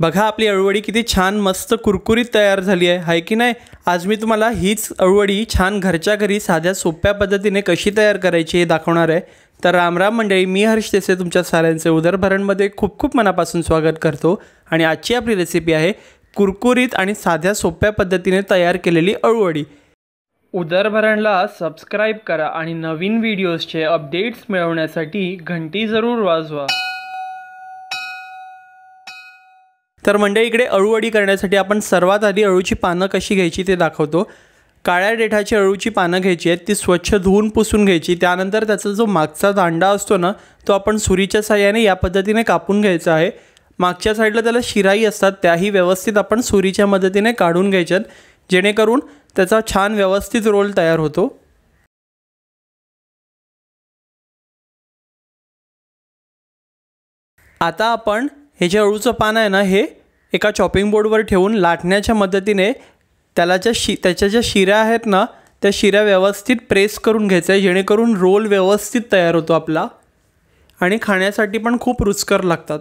बघा आपली अळूवडी किती छान मस्त कुरकुरीत तयार झाली आहे हाय की नाही आज मी तुम्हाला हीच अळवडी छान घरच्या घरी साध्या सोप्या पद्धतीने कशी तयार करायची हे दाखवणार आहे तर रामराम मंडळी मी हर्ष देसे तुमच्या साऱ्यांचे उदरभरणमध्ये खूप खूप मनापासून स्वागत करतो आणि आजची आपली रेसिपी आहे कुरकुरीत आणि साध्या सोप्या पद्धतीने तयार केलेली अळूवडी उदरभरणला सबस्क्राईब करा आणि नवीन व्हिडिओजचे अपडेट्स मिळवण्यासाठी घंटी जरूर वाजवा तर म्हणजे इकडे अळूवडी करण्यासाठी आपण सर्वात आधी अळूची पानं कशी घ्यायची ते दाखवतो काळ्या डेठाची अळूची पानं घ्यायची आहेत ती स्वच्छ धुवून पुसून घ्यायची त्यानंतर त्याचा जो मागचा दांडा असतो ना तो आपण सुरीच्या साह्याने या पद्धतीने कापून घ्यायचा आहे मागच्या साईडला त्याला शिराई असतात त्याही व्यवस्थित आपण सुरीच्या मदतीने काढून घ्यायच्यात जेणेकरून त्याचा छान व्यवस्थित रोल तयार होतो आता आपण हे जे अळूचं पान आहे ना हे एका चॉपिंग बोर्डवर ठेवून लाटण्याच्या मदतीने त्याला ज्या शि त्याच्या ज्या शिऱ्या आहेत ना त्या शिऱ्या व्यवस्थित प्रेस करून घ्यायचं आहे जेणेकरून रोल व्यवस्थित तयार होतो आपला आणि खाण्यासाठी पण खूप रुचकर लागतात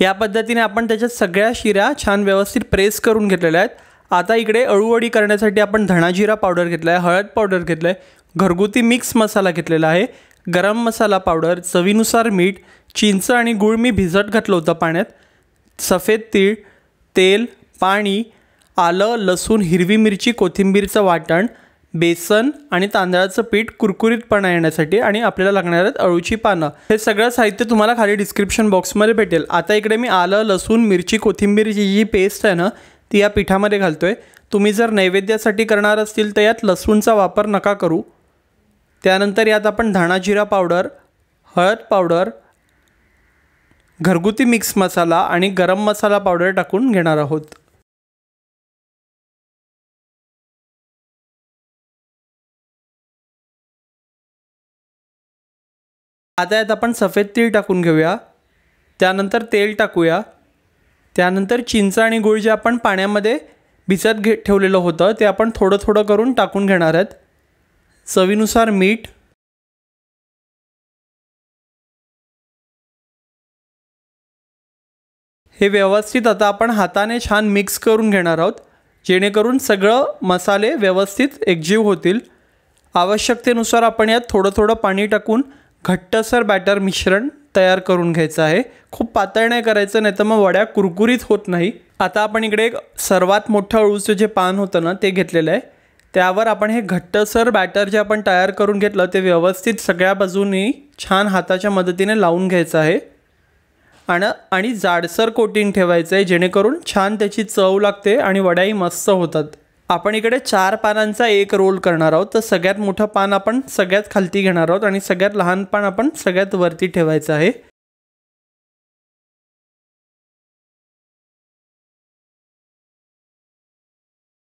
या पद्धतीने आपण त्याच्या सगळ्या शिऱ्या छान व्यवस्थित प्रेस करून घेतलेल्या आहेत आता इकडे अळूवडी करण्यासाठी आपण धणाजिरा पावडर घेतला आहे हळद पावडर घेतलं आहे घरगुती मिक्स मसाला घेतलेला आहे गरम मसाला पावडर चवीनुसार मीठ चिंच आणि गूळ मी भिजत घातलं होतं पाण्यात सफेद तीळ तेल पाणी आलं लसूण हिरवी मिरची कोथिंबीरचं वाटण बेसन आणि तांदळाचं पीठ कुरकुरीतपणा येण्यासाठी आणि आपल्याला लागणार आहेत अळूची पानं हे सगळं साहित्य तुम्हाला खाली डिस्क्रिप्शन बॉक्समध्ये भेटेल आता इकडे मी आलं लसूण मिरची कोथिंबीरची जी पेस्ट आहे ना ती या पिठामध्ये घालतो आहे तुम्ही जर नैवेद्यासाठी करणार असतील तर यात लसूणचा वापर नका करू त्यानंतर यात आपण धाणा जिरा पावडर हळद पावडर घरगुती मिक्स मसाला आणि गरम मसाला पावडर टाकून घेणार आहोत आता यात आपण सफेद तीळ टाकून घेऊया त्यानंतर तेल टाकूया त्यानंतर चिंच आणि गुळ जे आपण पाण्यामध्ये भिजत घे ठेवलेलं होतं ते आपण थोडं थोडं करून टाकून घेणार आहेत चवीनुसार मीठ हे व्यवस्थित आता आपण हाताने छान मिक्स करून घेणार आहोत जेणेकरून सगळं मसाले व्यवस्थित एकजीव होतील आवश्यकतेनुसार आपण यात थोडं थोडं पाणी टाकून घट्टसर बॅटर मिश्रण तयार करून घ्यायचं आहे खूप पातळ नाही करायचं नाही तर मग वड्या कुरकुरीत होत नाही आता आपण इकडे सर्वात मोठं अळूचं जे पान होतं ना ते घेतलेलं आहे त्यावर आपण हे घट्टसर बॅटर जे आपण तयार करून घेतलं ते व्यवस्थित सगळ्या बाजूनी छान हाताच्या मदतीने लावून घ्यायचं आहे आणि आणि जाडसर कोटिंग ठेवायचं आहे जेणेकरून छान त्याची चव लागते आणि वड्याही मस्त होतात आपण इकडे चार पानांचा एक रोल करणार आहोत तर सगळ्यात मोठं पान आपण सगळ्यात खालती घेणार आहोत आणि सगळ्यात लहान पान आपण सगळ्यात वरती ठेवायचं आहे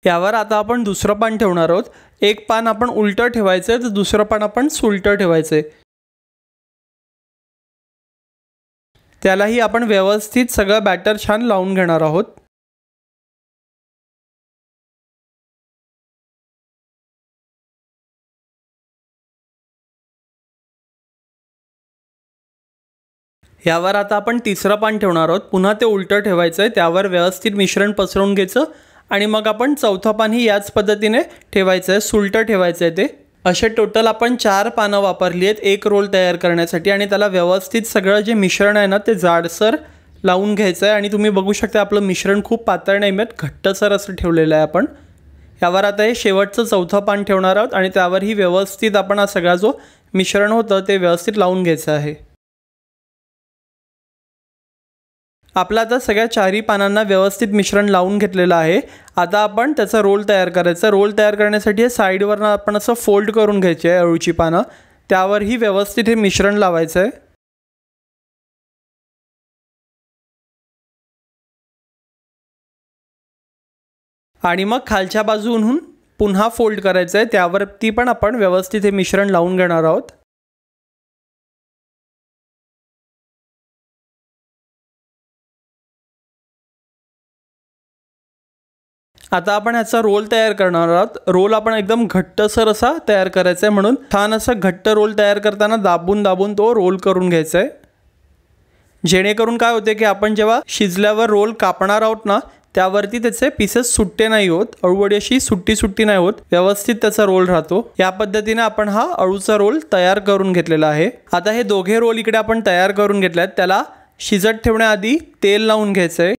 यावर आता आपण दुसरं पान ठेवणार आहोत एक पान आपण उलटं ठेवायचं तर दुसरं पान आपण सुलटं ठेवायचं त्यालाही आपण व्यवस्थित सगळं बॅटर छान लावून घेणार आहोत यावर आता आपण तिसरं पान ठेवणार आहोत पुन्हा ते उलटं ठेवायचं आहे त्यावर व्यवस्थित मिश्रण पसरवून घ्यायचं आणि मग आपण चौथं पानही याच पद्धतीने ठेवायचं आहे सुलटं ठेवायचं आहे ते असे टोटल आपण चार पानं वापरली आहेत एक रोल तयार करण्यासाठी आणि त्याला व्यवस्थित सगळं जे मिश्रण आहे ना ते जाडसर लावून घ्यायचं आहे आणि तुम्ही बघू शकता आपलं मिश्रण खूप पातळ नाही मिळत घट्टसर असं ठेवलेलं आहे आपण यावर आता हे शेवटचं चौथं पान ठेवणार आहोत आणि त्यावरही व्यवस्थित आपण हा सगळा जो मिश्रण होतं ते व्यवस्थित लावून घ्यायचं आहे आपला आता सगळ्या चारी पानांना व्यवस्थित मिश्रण लावून घेतलेलं आहे आता आपण त्याचा रोल तयार करायचा रोल तयार करण्यासाठी साईडवरनं आपण असं फोल्ड करून घ्यायचे आहे अळूची पानं त्यावरही व्यवस्थित हे मिश्रण लावायचं आहे आणि मग खालच्या बाजूहून पुन्हा फोल्ड करायचं आहे त्यावरती पण आपण व्यवस्थित हे मिश्रण लावून घेणार आहोत आता आपण ह्याचा रोल तयार करणार आहोत रोल आपण एकदम घट्टसर असा तयार करायचा आहे म्हणून छान असा घट्ट रोल तयार करताना दाबून दाबून तो रोल करून घ्यायचा आहे जेणेकरून काय होते की आपण जेव्हा शिजल्यावर रोल कापणार आहोत ना त्यावरती त्याचे पीसेस सुट्टे नाही होत अळूवडी अशी सुट्टी सुट्टी नाही होत व्यवस्थित त्याचा रोल राहतो या पद्धतीने आपण हा अळूचा रोल तयार करून घेतलेला आहे आता हे दोघे रोल इकडे आपण तयार करून घेतले आहेत त्याला शिजत ठेवण्याआधी तेल लावून घ्यायचं आहे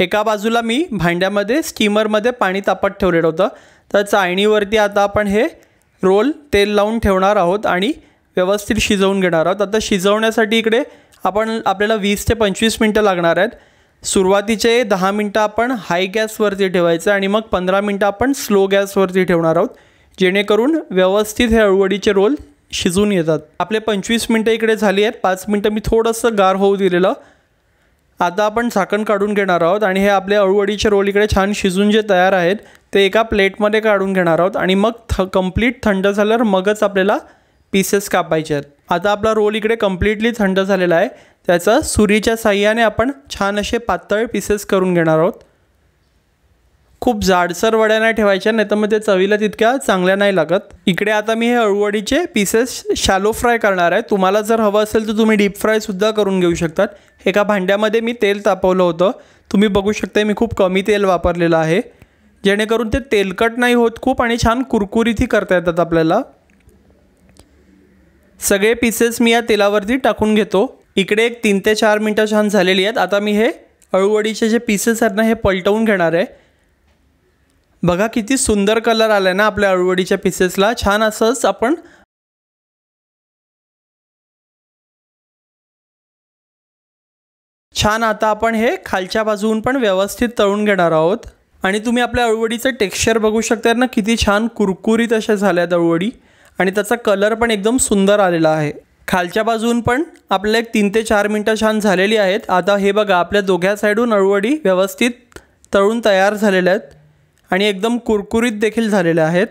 एका बाजूला मी भांड्यामध्ये स्टीमरमध्ये पाणी तापत ठेवलेलं होतं तर चाळणीवरती आता आपण हे रोल तेल लावून ठेवणार आहोत आणि व्यवस्थित शिजवून घेणार आहोत आता शिजवण्यासाठी इकडे आपण आपल्याला वीस ते पंचवीस मिनटं लागणार आहेत सुरुवातीचे दहा मिनटं आपण हाय गॅसवरती ठेवायचं आणि मग पंधरा मिनटं आपण स्लो गॅसवरती ठेवणार आहोत जेणेकरून व्यवस्थित हे अळवडीचे रोल शिजून येतात आपले पंचवीस मिनटं इकडे झाली आहेत पाच मिनटं मी थोडंसं गार होऊ दिलेलं आता आपण झाकण काढून घेणार आहोत आणि हे आपले अळूवडीचे रोल इकडे छान शिजून जे तयार आहेत ते एका प्लेटमध्ये काढून घेणार आहोत आणि मग थ कम्प्लीट थंड झाल्यावर मगच आपल्याला पीसेस कापायचे आहेत आता आपला रोल इकडे कम्प्लिटली थंड झालेला आहे त्याचं सुरीच्या साह्याने आपण छान असे पातळ पीसेस करून घेणार आहोत खूप जाडसर वड्या नाही ठेवायच्या नाही तर मग ते चवीला तितक्या चांगल्या नाही लागत इकडे आता मी हे अळूवडीचे पीसेस शॅलो फ्राय करणार आहे तुम्हाला जर हवं असेल तर तुम्ही डीप फ्रायसुद्धा करून घेऊ शकतात एका भांड्यामध्ये मी तेल तापवलं होतं तुम्ही बघू शकता मी खूप कमी तेल वापरलेलं आहे जेणेकरून ते तेलकट नाही होत खूप आणि छान कुरकुरीतही करता येतात आपल्याला सगळे पीसेस मी या तेलावरती टाकून घेतो इकडे एक तीन ते चार मिनटं छान झालेली आहेत आता मी हे अळूवडीचे जे पीसेस आहेत ना हे पलटवून घेणार आहे बघा किती सुंदर कलर आला आहे ना आपल्या अळूवडीच्या पीसेसला छान असंच आपण छान आता आपण हे खालच्या बाजून पण व्यवस्थित तळून घेणार आहोत आणि तुम्ही आपल्या अळूवडीचं टेक्स्चर बघू शकता ना किती छान कुरकुरीत अशा झाल्या आहेत अळूवडी आणि त्याचा कलर पण एकदम सुंदर आलेला आहे खालच्या बाजून पण आपल्या एक तीन ते चार मिनटं छान झालेली आहेत आता हे बघा आपल्या दोघ्या साईडून अळूवडी व्यवस्थित तळून तयार झालेल्या आहेत आणि एकदम कुरकुरीत देखील झालेल्या आहेत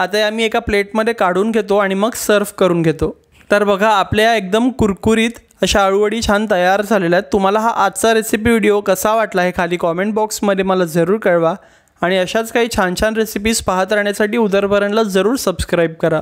आता आम्ही एका प्लेटमध्ये काढून घेतो आणि मग सर्व करून घेतो तर बघा आपल्या एकदम कुरकुरीत अशा अळूवडी छान तयार झालेल्या आहेत तुम्हाला हा आजचा रेसिपी व्हिडिओ कसा वाटला हे खाली कॉमेंट बॉक्समध्ये मला जरूर कळवा आणि अशाच काही छान छान रेसिपीज पाहत राहण्यासाठी उदरभरणला जरूर सबस्क्राईब करा